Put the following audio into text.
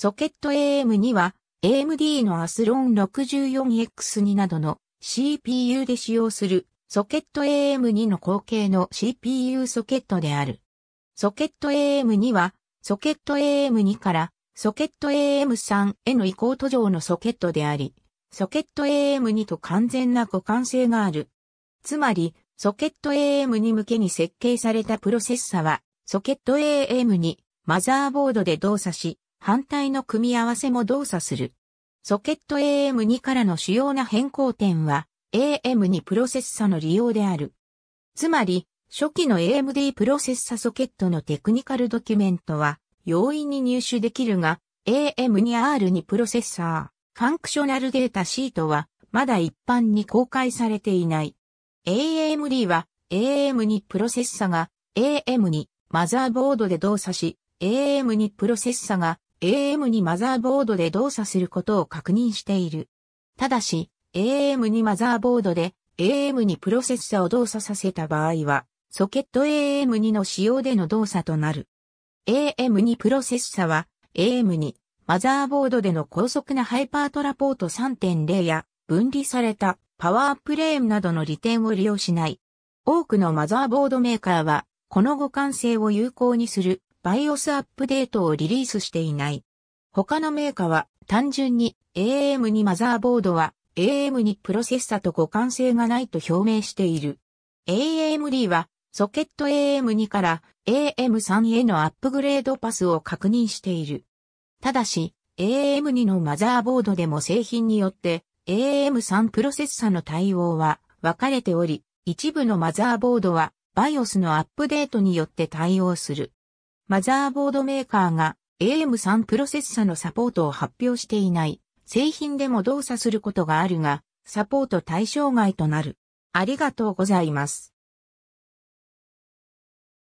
ソケット AM2 は AMD のアスロン 64X2 などの CPU で使用するソケット AM2 の後継の CPU ソケットである。ソケット AM2 はソケット AM2 からソケット AM3 への移行途上のソケットであり、ソケット AM2 と完全な互換性がある。つまり、ソケット AM2 向けに設計されたプロセッサは、ソケット AM2 マザーボードで動作し、反対の組み合わせも動作する。ソケット AM2 からの主要な変更点は AM2 プロセッサの利用である。つまり、初期の AMD プロセッサソケットのテクニカルドキュメントは容易に入手できるが、AM2R2 プロセッサー、ファンクショナルデータシートはまだ一般に公開されていない。AMD は AM2 プロセッサが AM2 マザーボードで動作し、AM2 プロセッサが AM にマザーボードで動作することを確認している。ただし、AM にマザーボードで AM にプロセッサを動作させた場合は、ソケット AM2 の使用での動作となる。AM2 プロセッサは AM2 マザーボードでの高速なハイパートラポート3.0や分離されたパワープレーンなどの利点を利用しない。多くのマザーボードメーカーはこの互換性を有効にする BIOS アップデートをリリースしていない。他のメーカーは単純に AM にマザーボードは AM にプロセッサと互換性がないと表明している。AMD はソケット AM2 から AM3 へのアップグレードパスを確認している。ただし、AM2 のマザーボードでも製品によって AM3 プロセッサの対応は分かれており、一部のマザーボードは BIOS のアップデートによって対応する。マザーボードメーカーが AM3 プロセッサのサポートを発表していない。製品でも動作することがあるが、サポート対象外となる。ありがとうございます。